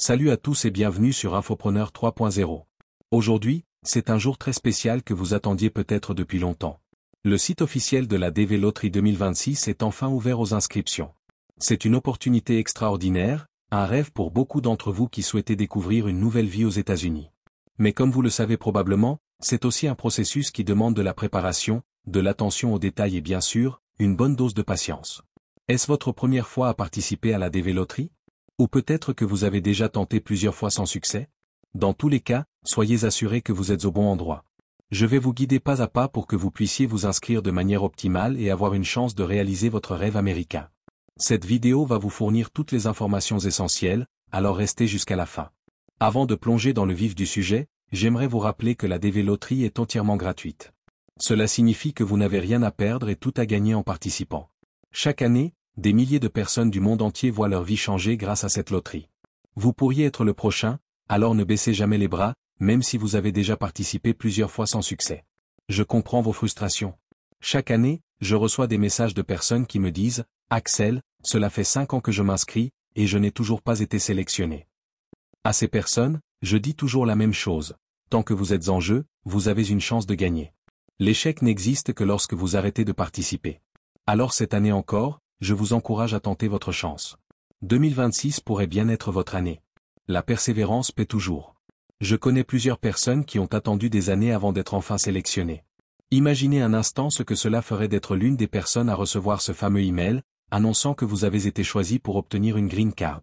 Salut à tous et bienvenue sur Infopreneur 3.0. Aujourd'hui, c'est un jour très spécial que vous attendiez peut-être depuis longtemps. Le site officiel de la DV Loterie 2026 est enfin ouvert aux inscriptions. C'est une opportunité extraordinaire, un rêve pour beaucoup d'entre vous qui souhaitez découvrir une nouvelle vie aux États-Unis. Mais comme vous le savez probablement, c'est aussi un processus qui demande de la préparation, de l'attention aux détails et bien sûr, une bonne dose de patience. Est-ce votre première fois à participer à la DV Loterie ou peut-être que vous avez déjà tenté plusieurs fois sans succès Dans tous les cas, soyez assurés que vous êtes au bon endroit. Je vais vous guider pas à pas pour que vous puissiez vous inscrire de manière optimale et avoir une chance de réaliser votre rêve américain. Cette vidéo va vous fournir toutes les informations essentielles, alors restez jusqu'à la fin. Avant de plonger dans le vif du sujet, j'aimerais vous rappeler que la DV Loterie est entièrement gratuite. Cela signifie que vous n'avez rien à perdre et tout à gagner en participant. Chaque année, des milliers de personnes du monde entier voient leur vie changer grâce à cette loterie. Vous pourriez être le prochain, alors ne baissez jamais les bras, même si vous avez déjà participé plusieurs fois sans succès. Je comprends vos frustrations. Chaque année, je reçois des messages de personnes qui me disent, Axel, cela fait cinq ans que je m'inscris, et je n'ai toujours pas été sélectionné. À ces personnes, je dis toujours la même chose. Tant que vous êtes en jeu, vous avez une chance de gagner. L'échec n'existe que lorsque vous arrêtez de participer. Alors cette année encore, je vous encourage à tenter votre chance. 2026 pourrait bien être votre année. La persévérance paie toujours. Je connais plusieurs personnes qui ont attendu des années avant d'être enfin sélectionnées. Imaginez un instant ce que cela ferait d'être l'une des personnes à recevoir ce fameux email, annonçant que vous avez été choisi pour obtenir une green card.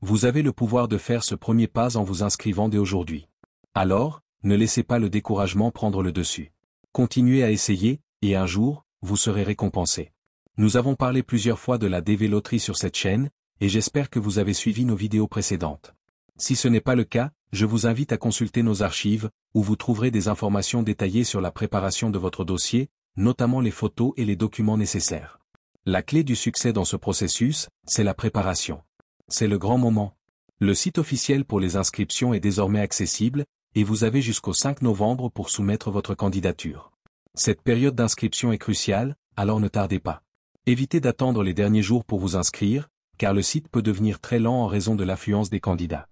Vous avez le pouvoir de faire ce premier pas en vous inscrivant dès aujourd'hui. Alors, ne laissez pas le découragement prendre le dessus. Continuez à essayer, et un jour, vous serez récompensé. Nous avons parlé plusieurs fois de la dévéloterie sur cette chaîne, et j'espère que vous avez suivi nos vidéos précédentes. Si ce n'est pas le cas, je vous invite à consulter nos archives, où vous trouverez des informations détaillées sur la préparation de votre dossier, notamment les photos et les documents nécessaires. La clé du succès dans ce processus, c'est la préparation. C'est le grand moment. Le site officiel pour les inscriptions est désormais accessible, et vous avez jusqu'au 5 novembre pour soumettre votre candidature. Cette période d'inscription est cruciale, alors ne tardez pas. Évitez d'attendre les derniers jours pour vous inscrire, car le site peut devenir très lent en raison de l'affluence des candidats.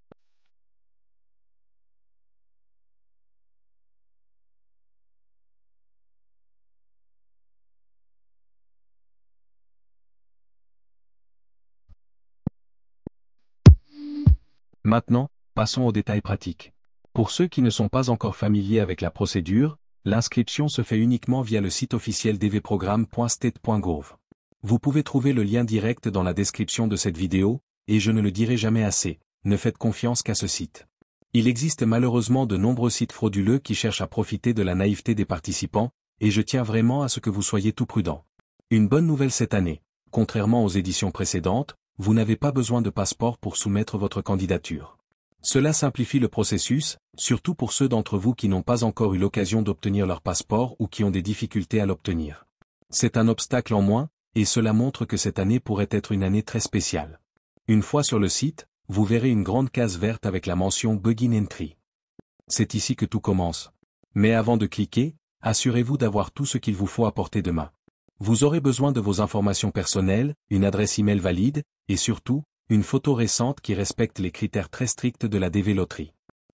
Maintenant, passons aux détails pratiques. Pour ceux qui ne sont pas encore familiers avec la procédure, l'inscription se fait uniquement via le site officiel dvprogramme.state.gov. Vous pouvez trouver le lien direct dans la description de cette vidéo, et je ne le dirai jamais assez, ne faites confiance qu'à ce site. Il existe malheureusement de nombreux sites frauduleux qui cherchent à profiter de la naïveté des participants, et je tiens vraiment à ce que vous soyez tout prudent. Une bonne nouvelle cette année, contrairement aux éditions précédentes, vous n'avez pas besoin de passeport pour soumettre votre candidature. Cela simplifie le processus, surtout pour ceux d'entre vous qui n'ont pas encore eu l'occasion d'obtenir leur passeport ou qui ont des difficultés à l'obtenir. C'est un obstacle en moins, et cela montre que cette année pourrait être une année très spéciale. Une fois sur le site, vous verrez une grande case verte avec la mention Begin Entry. C'est ici que tout commence. Mais avant de cliquer, assurez-vous d'avoir tout ce qu'il vous faut apporter demain. Vous aurez besoin de vos informations personnelles, une adresse email valide, et surtout, une photo récente qui respecte les critères très stricts de la DV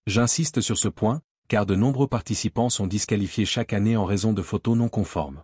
J'insiste sur ce point, car de nombreux participants sont disqualifiés chaque année en raison de photos non conformes.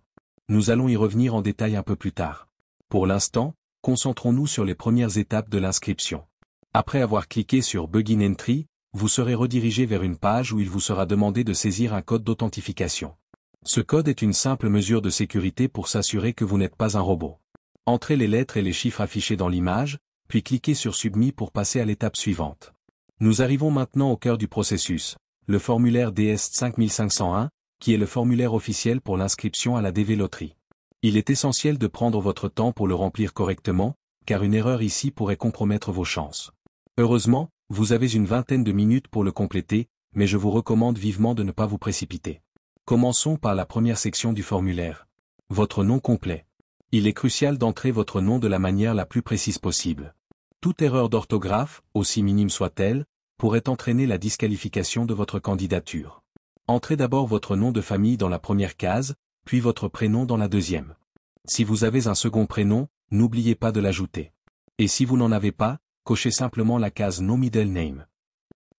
Nous allons y revenir en détail un peu plus tard. Pour l'instant, concentrons-nous sur les premières étapes de l'inscription. Après avoir cliqué sur Begin Entry, vous serez redirigé vers une page où il vous sera demandé de saisir un code d'authentification. Ce code est une simple mesure de sécurité pour s'assurer que vous n'êtes pas un robot. Entrez les lettres et les chiffres affichés dans l'image, puis cliquez sur Submis pour passer à l'étape suivante. Nous arrivons maintenant au cœur du processus, le formulaire DS 5501, qui est le formulaire officiel pour l'inscription à la DV Loterie. Il est essentiel de prendre votre temps pour le remplir correctement, car une erreur ici pourrait compromettre vos chances. Heureusement, vous avez une vingtaine de minutes pour le compléter, mais je vous recommande vivement de ne pas vous précipiter. Commençons par la première section du formulaire. Votre nom complet. Il est crucial d'entrer votre nom de la manière la plus précise possible. Toute erreur d'orthographe, aussi minime soit-elle, pourrait entraîner la disqualification de votre candidature. Entrez d'abord votre nom de famille dans la première case, puis votre prénom dans la deuxième. Si vous avez un second prénom, n'oubliez pas de l'ajouter. Et si vous n'en avez pas, cochez simplement la case No Middle Name.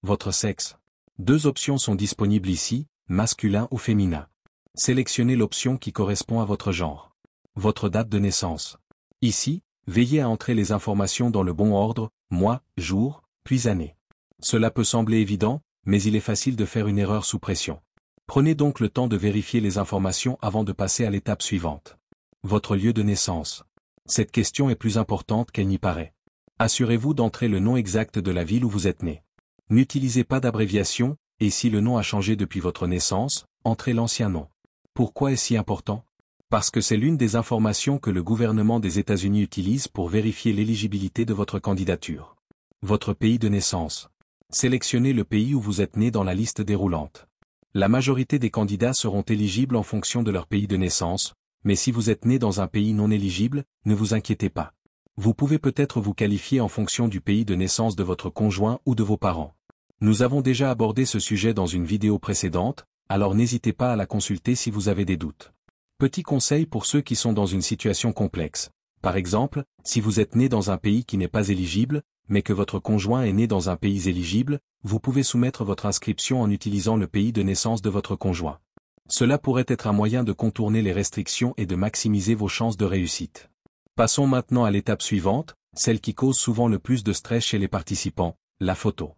Votre sexe. Deux options sont disponibles ici, masculin ou féminin. Sélectionnez l'option qui correspond à votre genre. Votre date de naissance. Ici, veillez à entrer les informations dans le bon ordre, mois, jour, puis année. Cela peut sembler évident, mais il est facile de faire une erreur sous pression. Prenez donc le temps de vérifier les informations avant de passer à l'étape suivante. Votre lieu de naissance. Cette question est plus importante qu'elle n'y paraît. Assurez-vous d'entrer le nom exact de la ville où vous êtes né. N'utilisez pas d'abréviation, et si le nom a changé depuis votre naissance, entrez l'ancien nom. Pourquoi est-ce si important Parce que c'est l'une des informations que le gouvernement des États-Unis utilise pour vérifier l'éligibilité de votre candidature. Votre pays de naissance. Sélectionnez le pays où vous êtes né dans la liste déroulante. La majorité des candidats seront éligibles en fonction de leur pays de naissance, mais si vous êtes né dans un pays non éligible, ne vous inquiétez pas. Vous pouvez peut-être vous qualifier en fonction du pays de naissance de votre conjoint ou de vos parents. Nous avons déjà abordé ce sujet dans une vidéo précédente, alors n'hésitez pas à la consulter si vous avez des doutes. Petit conseil pour ceux qui sont dans une situation complexe. Par exemple, si vous êtes né dans un pays qui n'est pas éligible, mais que votre conjoint est né dans un pays éligible, vous pouvez soumettre votre inscription en utilisant le pays de naissance de votre conjoint. Cela pourrait être un moyen de contourner les restrictions et de maximiser vos chances de réussite. Passons maintenant à l'étape suivante, celle qui cause souvent le plus de stress chez les participants, la photo.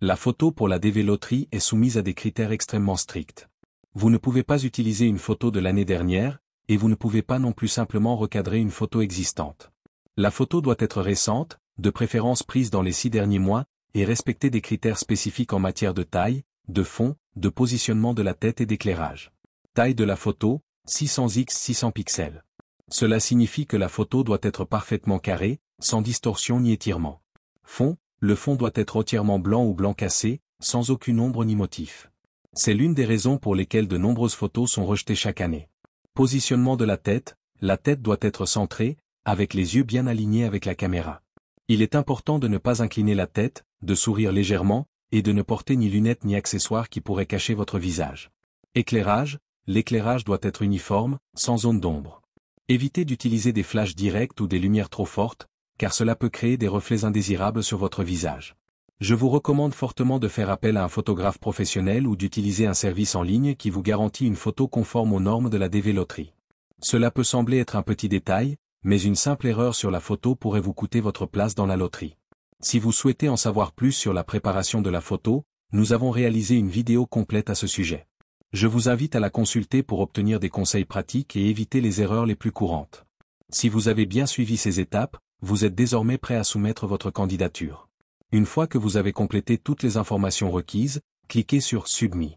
La photo pour la DV est soumise à des critères extrêmement stricts. Vous ne pouvez pas utiliser une photo de l'année dernière, et vous ne pouvez pas non plus simplement recadrer une photo existante. La photo doit être récente, de préférence prise dans les six derniers mois, et respecter des critères spécifiques en matière de taille, de fond, de positionnement de la tête et d'éclairage. Taille de la photo, 600x 600 pixels. Cela signifie que la photo doit être parfaitement carrée, sans distorsion ni étirement. Fond, le fond doit être entièrement blanc ou blanc cassé, sans aucune ombre ni motif. C'est l'une des raisons pour lesquelles de nombreuses photos sont rejetées chaque année. Positionnement de la tête, la tête doit être centrée, avec les yeux bien alignés avec la caméra. Il est important de ne pas incliner la tête, de sourire légèrement, et de ne porter ni lunettes ni accessoires qui pourraient cacher votre visage. Éclairage, l'éclairage doit être uniforme, sans zone d'ombre. Évitez d'utiliser des flashs directs ou des lumières trop fortes, car cela peut créer des reflets indésirables sur votre visage. Je vous recommande fortement de faire appel à un photographe professionnel ou d'utiliser un service en ligne qui vous garantit une photo conforme aux normes de la dévéloterie. Cela peut sembler être un petit détail, mais une simple erreur sur la photo pourrait vous coûter votre place dans la loterie. Si vous souhaitez en savoir plus sur la préparation de la photo, nous avons réalisé une vidéo complète à ce sujet. Je vous invite à la consulter pour obtenir des conseils pratiques et éviter les erreurs les plus courantes. Si vous avez bien suivi ces étapes, vous êtes désormais prêt à soumettre votre candidature. Une fois que vous avez complété toutes les informations requises, cliquez sur Submis.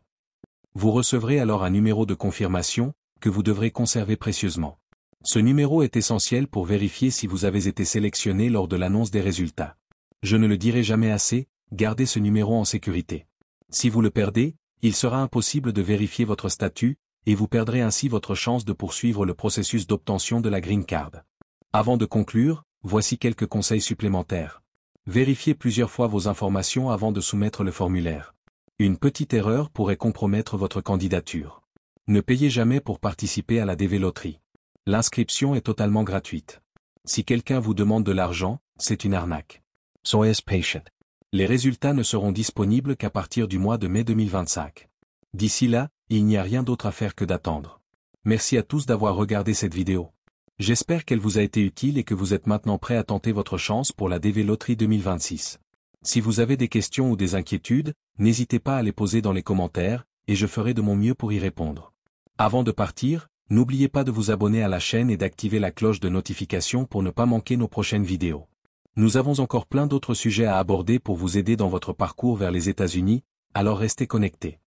Vous recevrez alors un numéro de confirmation, que vous devrez conserver précieusement. Ce numéro est essentiel pour vérifier si vous avez été sélectionné lors de l'annonce des résultats. Je ne le dirai jamais assez, gardez ce numéro en sécurité. Si vous le perdez, il sera impossible de vérifier votre statut, et vous perdrez ainsi votre chance de poursuivre le processus d'obtention de la green card. Avant de conclure, voici quelques conseils supplémentaires. Vérifiez plusieurs fois vos informations avant de soumettre le formulaire. Une petite erreur pourrait compromettre votre candidature. Ne payez jamais pour participer à la DV L'inscription est totalement gratuite. Si quelqu'un vous demande de l'argent, c'est une arnaque. Soyez patient. Les résultats ne seront disponibles qu'à partir du mois de mai 2025. D'ici là, il n'y a rien d'autre à faire que d'attendre. Merci à tous d'avoir regardé cette vidéo. J'espère qu'elle vous a été utile et que vous êtes maintenant prêt à tenter votre chance pour la DV Loterie 2026. Si vous avez des questions ou des inquiétudes, n'hésitez pas à les poser dans les commentaires, et je ferai de mon mieux pour y répondre. Avant de partir, N'oubliez pas de vous abonner à la chaîne et d'activer la cloche de notification pour ne pas manquer nos prochaines vidéos. Nous avons encore plein d'autres sujets à aborder pour vous aider dans votre parcours vers les États-Unis, alors restez connectés.